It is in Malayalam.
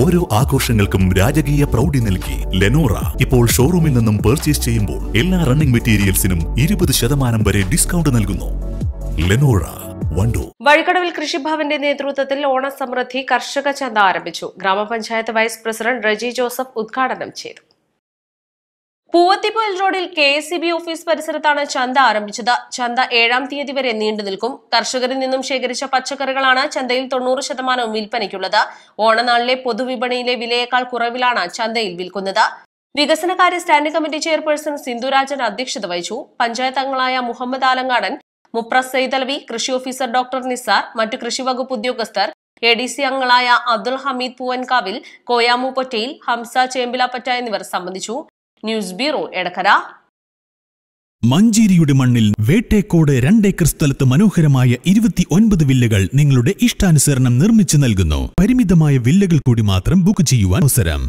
ഓരോ ആഘോഷങ്ങൾക്കും രാജകീയ പ്രൗഢി നൽകി ലെനോറ ഇപ്പോൾ ഷോറൂമിൽ നിന്നും പർച്ചേസ് ചെയ്യുമ്പോൾ എല്ലാ റണ്ണിംഗ് മെറ്റീരിയൽസിനും ഇരുപത് ശതമാനം വരെ ഡിസ്കൗണ്ട് നൽകുന്നു ലെനോറ വഴിക്കടവിൽ കൃഷിഭവന്റെ നേതൃത്വത്തിൽ ഓണസമൃദ്ധി കർഷക ചന്ത ആരംഭിച്ചു ഗ്രാമപഞ്ചായത്ത് വൈസ് പ്രസിഡന്റ് റജി ജോസഫ് ഉദ്ഘാടനം ചെയ്തു പൂവത്തിപ്പയൽ റോഡിൽ K S C B office പരിസരത്താണ് ചന്ത ആരംഭിച്ചത് ചന്ത ഏഴാം തീയതി വരെ നീണ്ടു നിൽക്കും കർഷകരിൽ നിന്നും ശേഖരിച്ച പച്ചക്കറികളാണ് ചന്തയിൽ തൊണ്ണൂറ് ശതമാനവും വിൽപ്പനയ്ക്കുള്ളത് ഓണനാളിലെ പൊതുവിപണിയിലെ വിലയേക്കാൾ കുറവിലാണ് ചന്തയിൽ വിൽക്കുന്നത് വികസനകാര്യ സ്റ്റാൻഡിംഗ് കമ്മിറ്റി ചെയർപേഴ്സൺ സിന്ധുരാജൻ അധ്യക്ഷത വഹിച്ചു പഞ്ചായത്ത് അംഗങ്ങളായ മുഹമ്മദ് ആലങ്ങാടൻ മുപ്ര സൈതലവി കൃഷി ഓഫീസർ ഡോക്ടർ നിസാർ മറ്റു കൃഷിവകുപ്പ് ഉദ്യോഗസ്ഥർ എ ഡി സി അംഗങ്ങളായ അബ്ദുൾ ഹമീദ് പൂവൻകാവിൽ കോയാമു പൊറ്റയിൽ ഹംസ ചേമ്പിലാപ്പറ്റ എന്നിവർ സംബന്ധിച്ചു ന്യൂസ് ബ്യൂറോ എടക്കര മഞ്ചേരിയുടെ മണ്ണിൽ വേട്ടേക്കോട് രണ്ടേക്കർ സ്ഥലത്ത് മനോഹരമായ ഇരുപത്തി ഒൻപത് വില്ലകൾ നിങ്ങളുടെ ഇഷ്ടാനുസരണം നിർമ്മിച്ചു നൽകുന്നു പരിമിതമായ വില്ലകൾ കൂടി മാത്രം ബുക്ക് ചെയ്യുവാൻ അവസരം